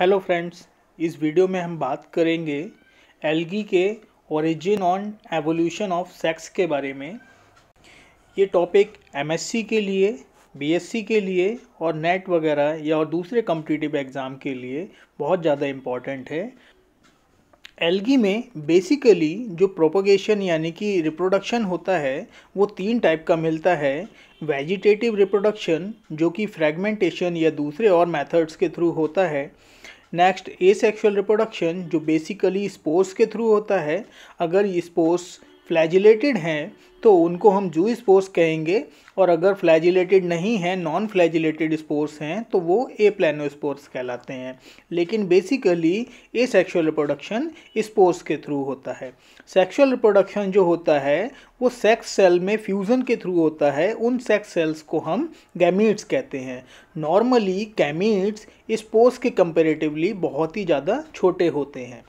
hello friends इस video में हम बात करेंगे एल्गी के origin on evolution of sex के बारे में ये टॉपिक एमएससी के लिए बीएससी के लिए और नेट वगैरह या और दूसरे कम्पिटिटिव एग्ज़ाम के लिए बहुत ज़्यादा इम्पॉर्टेंट है एल्गी में बेसिकली जो प्रोपोगेशन यानी कि रिप्रोडक्शन होता है वो तीन टाइप का मिलता है वेजिटेटिव रिप्रोडक्शन जो कि फ्रेगमेंटेशन या दूसरे और मेथड्स के थ्रू होता है नेक्स्ट ए सेक्शुअल रिप्रोडक्शन जो बेसिकली स्पोर्ट्स के थ्रू होता है अगर ये स्पोर्ट्स फ्लैजिलेटेड हैं तो उनको हम जू स्पोर्स कहेंगे और अगर फ्लैजिलेटेड नहीं हैं नॉन फ्लैजिलेटेड स्पोर्स हैं तो वो ए प्लानो स्पोर्स कहलाते हैं लेकिन basically asexual reproduction spores के थ्रू होता है सेक्शुअल रिप्रोडक्शन जो होता है वो सेक्स सेल में फ्यूज़न के थ्रू होता है उन सेक्स सेल्स को हम गैमीट्स कहते हैं नॉर्मली गैमीट्स स्पोर्स के कंपेरेटिवली बहुत ही ज़्यादा छोटे होते हैं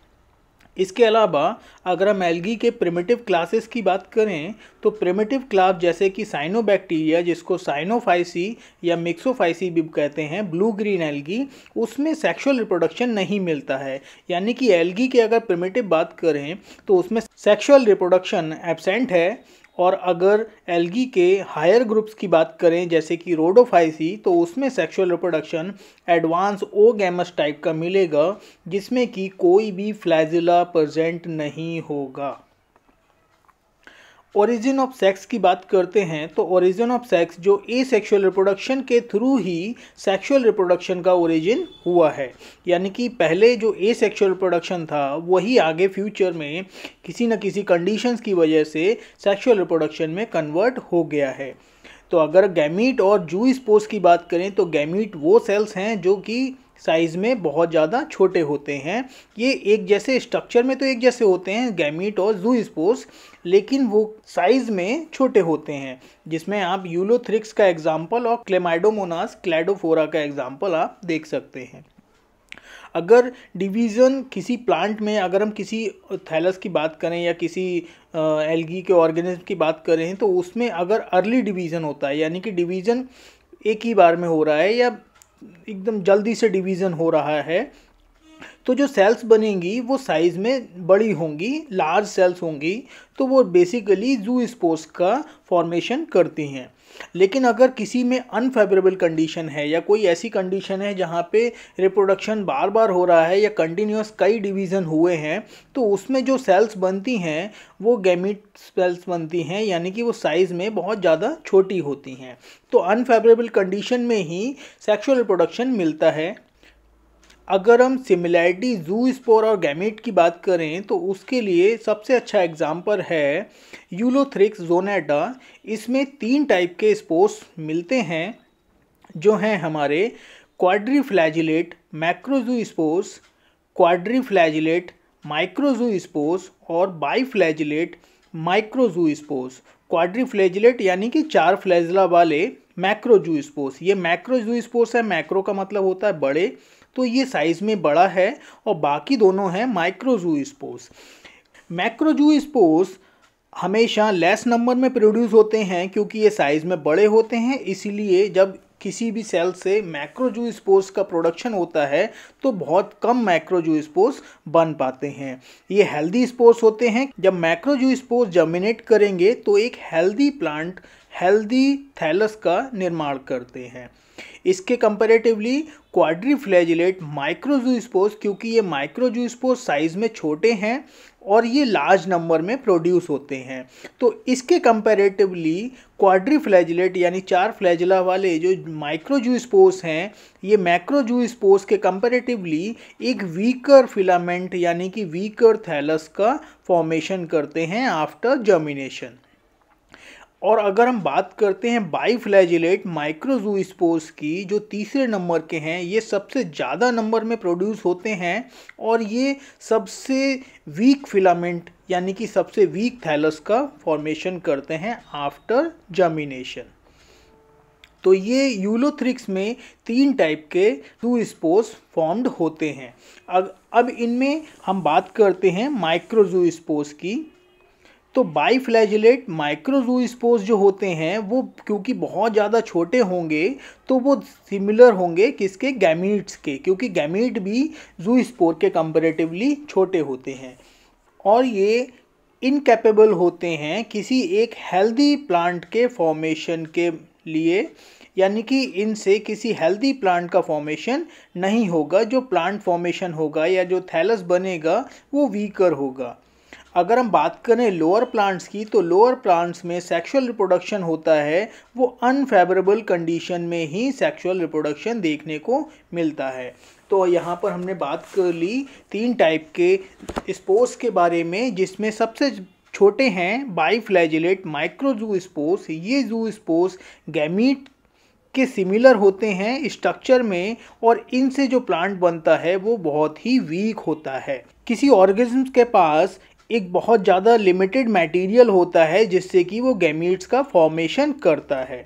इसके अलावा अगर हम एल्गी के प्रिमिटिव क्लासेस की बात करें तो प्रिमिटिव क्लास जैसे कि साइनोबैक्टीरिया जिसको साइनोफाइसी या मिक्सोफाइसी भी कहते हैं ब्लू ग्रीन एल्गी उसमें सेक्सुअल रिप्रोडक्शन नहीं मिलता है यानी कि एल्गी के अगर प्रिमेटिव बात करें तो उसमें सेक्सुअल रिप्रोडक्शन एबसेंट है और अगर एलगी के हायर ग्रुप्स की बात करें जैसे कि रोडोफाइसी तो उसमें sexual reproduction advance oogamous type का मिलेगा जिसमें कि कोई भी फ्लैजिला प्रजेंट नहीं होगा ओरिजिन ऑफ सेक्स की बात करते हैं तो ओरिजिन ऑफ सेक्स जो ए सेक्शुअल रिप्रोडक्शन के थ्रू ही सेक्शुअल रिप्रोडक्शन का ओरिजिन हुआ है यानी कि पहले जो ए सेक्शुअल रिप्रोडक्शन था वही आगे फ्यूचर में किसी न किसी कंडीशंस की वजह से सेक्शुअल रिप्रोडक्शन में कन्वर्ट हो गया है तो अगर गैमीट और जूई स्पोर्स की बात करें तो गैमीट वो सेल्स हैं जो कि साइज़ में बहुत ज़्यादा छोटे होते हैं ये एक जैसे स्ट्रक्चर में तो एक जैसे होते हैं गैमिट और जू स्पोर्स लेकिन वो साइज़ में छोटे होते हैं जिसमें आप यूलोथ्रिक्स का एग्जाम्पल और क्लेमाइडोमोनास क्लैडोफोरा का एग्जाम्पल आप देख सकते हैं अगर डिवीज़न किसी प्लांट में अगर हम किसी थैलस की बात करें या किसी एलगी के ऑर्गेनिज्म की बात करें तो उसमें अगर अर्ली डिवीज़न होता है यानी कि डिवीज़न एक ही बार में हो रहा है या एकदम जल्दी से डिवीज़न हो रहा है तो जो सेल्स बनेंगी वो साइज़ में बड़ी होंगी लार्ज सेल्स होंगी तो वो बेसिकली जू स्पोर्स का फॉर्मेशन करती हैं लेकिन अगर किसी में अनफेवरेबल कंडीशन है या कोई ऐसी कंडीशन है जहाँ पे रिप्रोडक्शन बार बार हो रहा है या कंटिन्यूस कई डिवीज़न हुए हैं तो उसमें जो सेल्स बनती हैं वो गैमिट सेल्स बनती हैं यानी कि वो साइज़ में बहुत ज़्यादा छोटी होती हैं तो अनफेवरेबल कंडीशन में ही सेक्शुअल रिप्रोडक्शन मिलता है अगर हम सिमिलैरिटी जू स्पोर और गैमेट की बात करें तो उसके लिए सबसे अच्छा एग्जाम्पल है यूलोथ्रिक्स जोनेटा इसमें तीन टाइप के स्पोर्स मिलते हैं जो हैं हमारे क्वाड्रीफ्लैजिलेट मैक्रोजू स्पोर्स क्वाड्रीफ्लैजिलेट माइक्रोजू स्पोर्स और बाईफ्लैजिलेट माइक्रोजू स्पोर्स क्वाड्रीफ्लैजिलेट यानी कि चार फ्लैजला वाले मैक्रो जू स्पोर्स ये मैक्रो जू स्पोर्स है मैक्रो का मतलब होता है बड़े तो ये साइज़ में बड़ा है और बाकी दोनों हैं micro zoospores macro zoospores हमेशा लेस नंबर में प्रोड्यूस होते हैं क्योंकि ये साइज़ में बड़े होते हैं इसीलिए जब किसी भी सेल से मैक्रोजू स्पोर्स का प्रोडक्शन होता है तो बहुत कम मैक्रोजू स्पोर्स बन पाते हैं ये हेल्दी स्पोर्स होते हैं जब मैक्रोजू स्पोर्स जर्मिनेट करेंगे तो एक हेल्दी प्लांट हेल्दी थैलस का निर्माण करते हैं इसके कंपेरेटिवली क्वाड्री फ्लैजिलेट माइक्रोजूस्पोस क्योंकि ये माइक्रोजूस्पोस साइज़ में छोटे हैं और ये लार्ज नंबर में प्रोड्यूस होते हैं तो इसके कंपेरेटिवली क्वाड्री फ्लैजिलेट यानी चार फ्लैजिला वाले जो माइक्रोजूस्पोस हैं ये मैक्रोजूस्पोस के कंपेरेटिवली एक वीकर फिलामेंट यानी कि वीकर थैलस का फॉर्मेशन करते हैं आफ्टर जर्मिनेशन और अगर हम बात करते हैं बाईफ्लैजिलेट माइक्रोजू स्पोर्स की जो तीसरे नंबर के हैं ये सबसे ज़्यादा नंबर में प्रोड्यूस होते हैं और ये सबसे वीक फिलामेंट यानी कि सबसे वीक थैलस का फॉर्मेशन करते हैं आफ्टर जर्मिनेशन तो ये यूलोथ्रिक्स में तीन टाइप के टू स्पोर्स फॉर्म्ड होते हैं अब अब इनमें हम बात करते हैं माइक्रोजू स्पोर्स की तो बाई फ्लैजिलेट माइक्रोजूस्पोज जो होते हैं वो क्योंकि बहुत ज़्यादा छोटे होंगे तो वो सिमिलर होंगे किसके गैमिट्स के क्योंकि गैमीट भी जू स्पोर के कंपेरेटिवली छोटे होते हैं और ये इनकेपेबल होते हैं किसी एक हेल्दी प्लांट के फॉर्मेशन के लिए यानी कि इनसे किसी हेल्दी प्लांट का फॉर्मेशन नहीं होगा जो प्लांट फॉर्मेशन होगा या जो थैलस बनेगा वो वीकर होगा अगर हम बात करें लोअर प्लांट्स की तो लोअर प्लांट्स में सेक्सुअल रिप्रोडक्शन होता है वो अनफेवरेबल कंडीशन में ही सेक्सुअल रिप्रोडक्शन देखने को मिलता है तो यहाँ पर हमने बात कर ली तीन टाइप के स्पोर्स के बारे में जिसमें सबसे छोटे हैं बाईफ्लैजिलेट माइक्रोजू स्पोर्स ये जू स्पोर्स गैमीट के सिमिलर होते हैं स्ट्रक्चर में और इनसे जो प्लांट बनता है वो बहुत ही वीक होता है किसी ऑर्गेनिज्म के पास एक बहुत ज़्यादा लिमिटेड मटेरियल होता है जिससे कि वो गैमीट्स का फॉर्मेशन करता है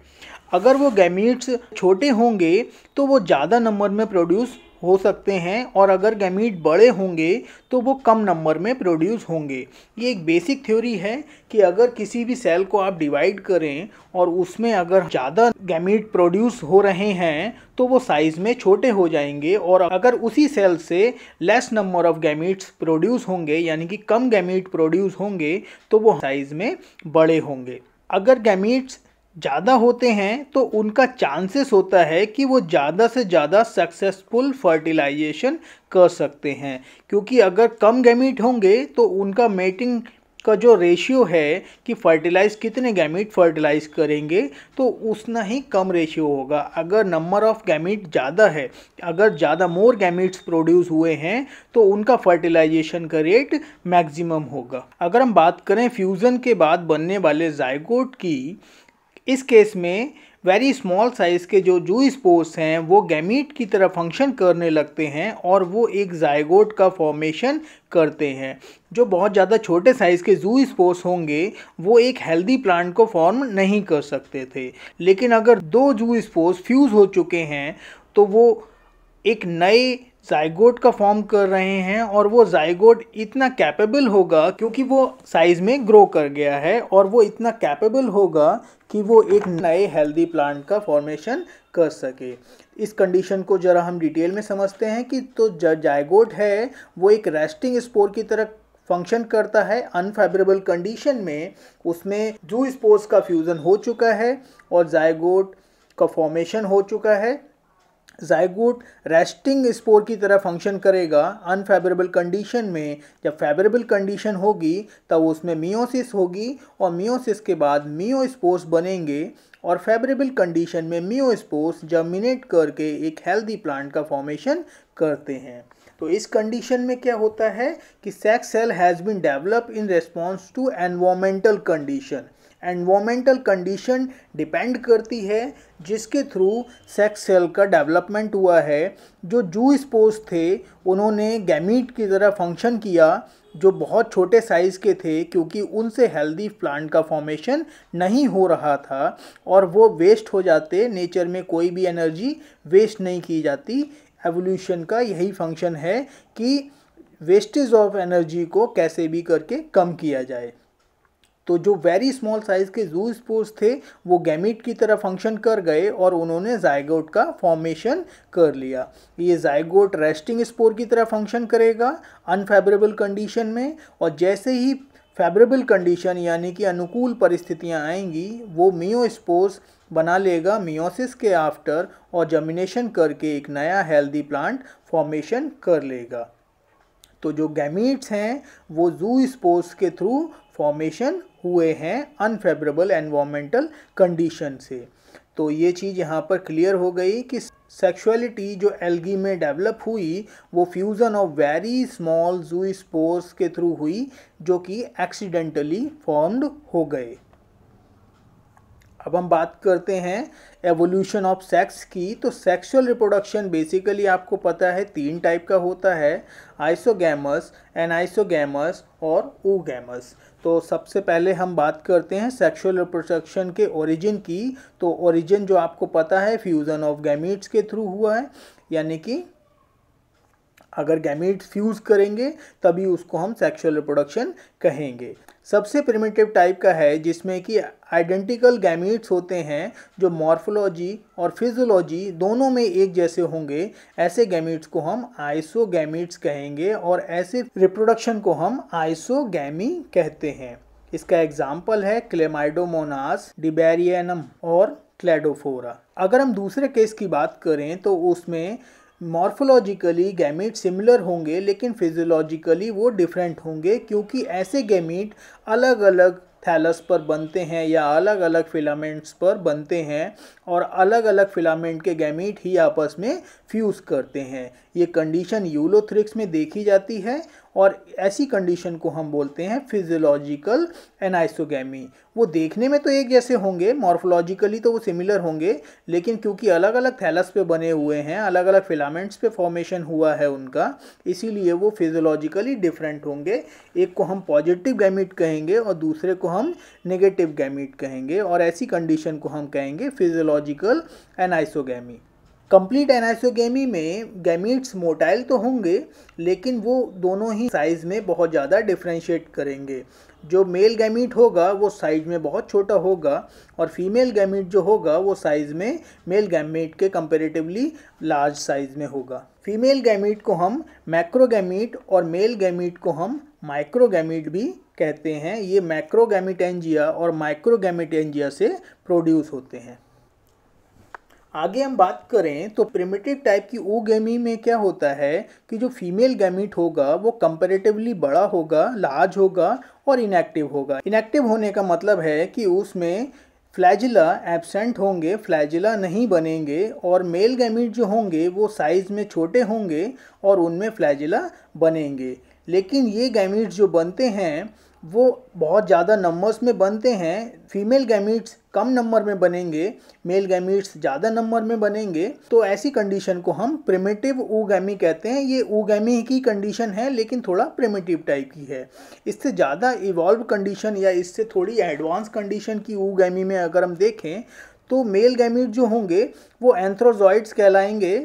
अगर वो गैमीट्स छोटे होंगे तो वो ज़्यादा नंबर में प्रोड्यूस हो सकते हैं और अगर गैमीट बड़े होंगे तो वो कम नंबर में प्रोड्यूस होंगे ये एक बेसिक थ्योरी है कि अगर किसी भी सेल को आप डिवाइड करें और उसमें अगर ज़्यादा गैमीट प्रोड्यूस हो रहे हैं तो वो साइज़ में छोटे हो जाएंगे और अगर उसी सेल से less number of gametes produce होंगे यानी कि कम गैमीट प्रोड्यूस होंगे तो वो साइज़ में बड़े होंगे अगर गैमीट्स ज़्यादा होते हैं तो उनका चांसेस होता है कि वो ज़्यादा से ज़्यादा सक्सेसफुल फर्टिलाइजेशन कर सकते हैं क्योंकि अगर कम गैमिट होंगे तो उनका मेटिंग का जो रेशियो है कि फर्टिलाइज कितने गैमिट फर्टिलाइज करेंगे तो उतना ही कम रेशियो होगा अगर नंबर ऑफ गैमिट ज़्यादा है अगर ज़्यादा मोर गैमिट्स प्रोड्यूस हुए हैं तो उनका फर्टिलाइजेशन का रेट मैक्सिमम होगा अगर हम बात करें फ्यूज़न के बाद बनने वाले जायकोट की इस केस में वेरी स्मॉल साइज़ के जो जू स्पोर्स हैं वो गैमीट की तरह फंक्शन करने लगते हैं और वो एक जायगोट का फॉर्मेशन करते हैं जो बहुत ज़्यादा छोटे साइज़ के जू स्पोर्स होंगे वो एक हेल्दी प्लांट को फॉर्म नहीं कर सकते थे लेकिन अगर दो जू स्पोर्स फ्यूज़ हो चुके हैं तो वो एक नए जायगोट का फॉर्म कर रहे हैं और वो जायगोट इतना कैपेबल होगा क्योंकि वो साइज़ में ग्रो कर गया है और वो इतना कैपेबल होगा कि वो एक नए हेल्दी प्लांट का फॉर्मेशन कर सके इस कंडीशन को ज़रा हम डिटेल में समझते हैं कि तो जो जायगोट है वो एक रेस्टिंग स्पोर की तरह फंक्शन करता है अनफेवरेबल कंडीशन में उसमें जू स्पोर्स का फ्यूज़न हो चुका है और जायगोट का फॉर्मेशन हो चुका है जायगोट रेस्टिंग स्पोर की तरह फंक्शन करेगा अनफेवरेबल कंडीशन में जब फेवरेबल कंडीशन होगी तब उसमें मियोसिस होगी और मियोसिस के बाद मियो स्पोर्स बनेंगे और फेवरेबल कंडीशन में मियो स्पोर्स जर्मिनेट करके एक हेल्दी प्लांट का फॉर्मेशन करते हैं तो इस कंडीशन में क्या होता है कि sex cell has been develop in response to environmental condition environmental condition depend करती है जिसके थ्रू सेक्स सेल का डेवलपमेंट हुआ है जो जू स्पोज थे उन्होंने गैमीट की तरह फंक्शन किया जो बहुत छोटे साइज़ के थे क्योंकि उनसे हेल्दी प्लांट का फॉर्मेशन नहीं हो रहा था और वो वेस्ट हो जाते नेचर में कोई भी एनर्जी वेस्ट नहीं की जाती एवोल्यूशन का यही फंक्शन है कि वेस्टेज ऑफ एनर्जी को कैसे भी करके कम किया जाए तो जो वेरी स्मॉल साइज़ के जू स्पोर्स थे वो गैमिट की तरह फंक्शन कर गए और उन्होंने जायगोट का फॉर्मेशन कर लिया ये जायगोट रेस्टिंग स्पोर की तरह फंक्शन करेगा अनफेवरेबल कंडीशन में और जैसे ही फेवरेबल कंडीशन यानी कि अनुकूल परिस्थितियाँ आएंगी वो मियोस्पोर्स बना लेगा मियोसिस के आफ्टर और जर्मिनेशन करके एक नया हेल्दी प्लांट फॉर्मेशन कर लेगा तो जो गैमिट्स हैं वो जू स्पोर्स के थ्रू फॉर्मेशन हुए हैं अनफेवरेबल एनवामेंटल कंडीशन से तो ये चीज़ यहाँ पर क्लियर हो गई कि सेक्सुअलिटी जो एल्गी में डेवलप हुई वो fusion of very small zoospores के थ्रू हुई जो कि एक्सीडेंटली फॉर्म्ड हो गए अब हम बात करते हैं एवोल्यूशन ऑफ सेक्स की तो सेक्सुअल रिप्रोडक्शन बेसिकली आपको पता है तीन टाइप का होता है आइसोगैमस एनाइसोगैमस और ओगैमस तो सबसे पहले हम बात करते हैं सेक्सुअल रिप्रोडक्शन के ओरिजिन की तो ओरिजिन जो आपको पता है फ्यूज़न ऑफ गैमिट्स के थ्रू हुआ है यानी कि अगर गैमेट फ्यूज करेंगे तभी उसको हम सेक्सुअल रिप्रोडक्शन कहेंगे सबसे प्रिमेटिव टाइप का है जिसमें कि आइडेंटिकल गैमेट्स होते हैं जो मॉर्फोलॉजी और फिजियोलॉजी दोनों में एक जैसे होंगे ऐसे गैमेट्स को हम आइसो कहेंगे और ऐसे रिप्रोडक्शन को हम आइसो कहते हैं इसका एग्जाम्पल है क्लेमाइडोमोनास डिबेरियनम और क्लेडोफोरा अगर हम दूसरे केस की बात करें तो उसमें मॉर्फोलॉजिकली गैमीट सिमिलर होंगे लेकिन फिजियोलॉजिकली वो डिफरेंट होंगे क्योंकि ऐसे गैमीट अलग अलग थैलस पर बनते हैं या अलग अलग फिलामेंट्स पर बनते हैं और अलग अलग फिलामेंट के गैमीट ही आपस में फ्यूज़ करते हैं ये कंडीशन यूलोथ्रिक्स में देखी जाती है और ऐसी कंडीशन को हम बोलते हैं फिजियोलॉजिकल एनाइसोगैमी वो देखने में तो एक जैसे होंगे मॉर्फोलॉजिकली तो वो सिमिलर होंगे लेकिन क्योंकि अलग अलग थैलस पे बने हुए हैं अलग अलग फिलामेंट्स पे फॉर्मेशन हुआ है उनका इसीलिए वो फिजियोलॉजिकली डिफरेंट होंगे एक को हम पॉजिटिव गैमिट कहेंगे और दूसरे को हम नेगेटिव गैमिट कहेंगे और ऐसी कंडीशन को हम कहेंगे फिजियोलॉजिकल एनाइसोगैमी कंप्लीट एनाइसोगेमी में गैमिट्स मोटाइल तो होंगे लेकिन वो दोनों ही साइज़ में बहुत ज़्यादा डिफ्रेंशिएट करेंगे जो मेल गैमिट होगा वो साइज़ में बहुत छोटा होगा और फीमेल गैमिट जो होगा वो साइज़ में मेल गैमिट के कंपेरेटिवली लार्ज साइज़ में होगा फीमेल गैमिट को हम मैक्रोगैमीट और मेल गैमिट को हम माइक्रोगैमीट भी कहते हैं ये एंजिया और एंजिया से प्रोड्यूस होते हैं आगे हम बात करें तो प्रिमेटिव टाइप की ओ गैमी में क्या होता है कि जो फीमेल गैमिट होगा वो कंपेरेटिवली बड़ा होगा लार्ज होगा और इनएक्टिव होगा इनएक्टिव होने का मतलब है कि उसमें फ्लैजिला एबसेंट होंगे फ्लैजिला नहीं बनेंगे और मेल गैमिट जो होंगे वो साइज़ में छोटे होंगे और उनमें फ्लैजिला बनेंगे लेकिन ये गैमिट जो बनते हैं वो बहुत ज़्यादा नंबर्स में बनते हैं फीमेल गैमिट्स कम नंबर में बनेंगे मेल गैमिट्स ज़्यादा नंबर में बनेंगे तो ऐसी कंडीशन को हम प्रिमेटिव ऊगैमी कहते हैं ये ऊगैमी की कंडीशन है लेकिन थोड़ा प्रिमेटिव टाइप की है इससे ज़्यादा इवॉल्व कंडीशन या इससे थोड़ी एडवांस कंडीशन की ऊगैमी में अगर हम देखें तो मेल गैमिट जो होंगे वो एंथ्रोजॉइड्स कहलाएंगे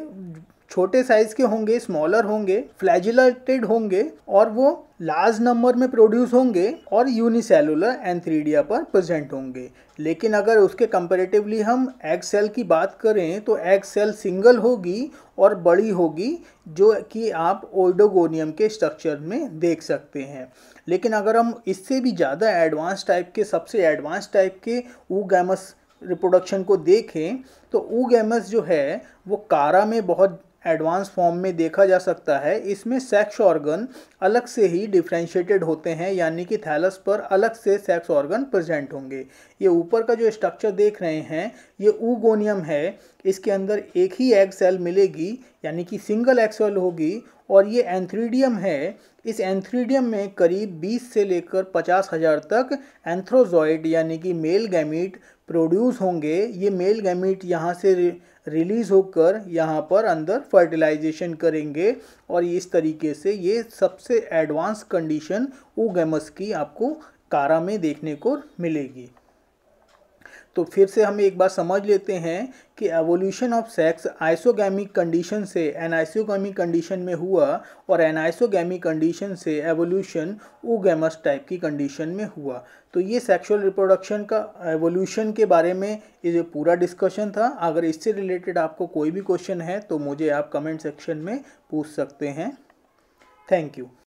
छोटे साइज़ के होंगे स्मॉलर होंगे फ्लैजिलेटेड होंगे और वो लार्ज नंबर में प्रोड्यूस होंगे और यूनिसेलुलर एंथ्रीडिया पर प्रेजेंट होंगे लेकिन अगर उसके कंपेरेटिवली हम एग सेल की बात करें तो एग सेल सिंगल होगी और बड़ी होगी जो कि आप ओइडोगोनियम के स्ट्रक्चर में देख सकते हैं लेकिन अगर हम इससे भी ज़्यादा एडवांस टाइप के सबसे एडवांस टाइप के गैमस रिप्रोडक्शन को देखें तो गैमस जो है वो कारा में बहुत एडवांस फॉर्म में देखा जा सकता है इसमें सेक्स ऑर्गन अलग से ही डिफ्रेंशिएटेड होते हैं यानी कि थैलस पर अलग से सेक्स ऑर्गन प्रेजेंट होंगे ये ऊपर का जो स्ट्रक्चर देख रहे हैं ये ऊगोनियम है इसके अंदर एक ही एग सेल मिलेगी यानी कि सिंगल एग सेल होगी और ये एंथ्रीडियम है इस एंथ्रीडियम में करीब 20 से लेकर पचास हज़ार तक एंथ्रोजॉइड यानी कि मेल गैमिट प्रोड्यूस होंगे ये मेल गैमिट यहाँ से रिलीज़ होकर यहाँ पर अंदर फर्टिलाइजेशन करेंगे और इस तरीके से ये सबसे एडवांस कंडीशन गैमस की आपको कारा में देखने को मिलेगी तो फिर से हम एक बार समझ लेते हैं कि evolution of sex isogamic condition से एनाइसोगैमिक कंडीशन में हुआ और एनाइसोगैमिक कंडीशन से एवोल्यूशन ओगैमस टाइप की कंडीशन में हुआ तो ये सेक्सुअल रिप्रोडक्शन का एवोल्यूशन के बारे में ये जो पूरा डिस्कशन था अगर इससे रिलेटेड आपको कोई भी क्वेश्चन है तो मुझे आप कमेंट सेक्शन में पूछ सकते हैं थैंक यू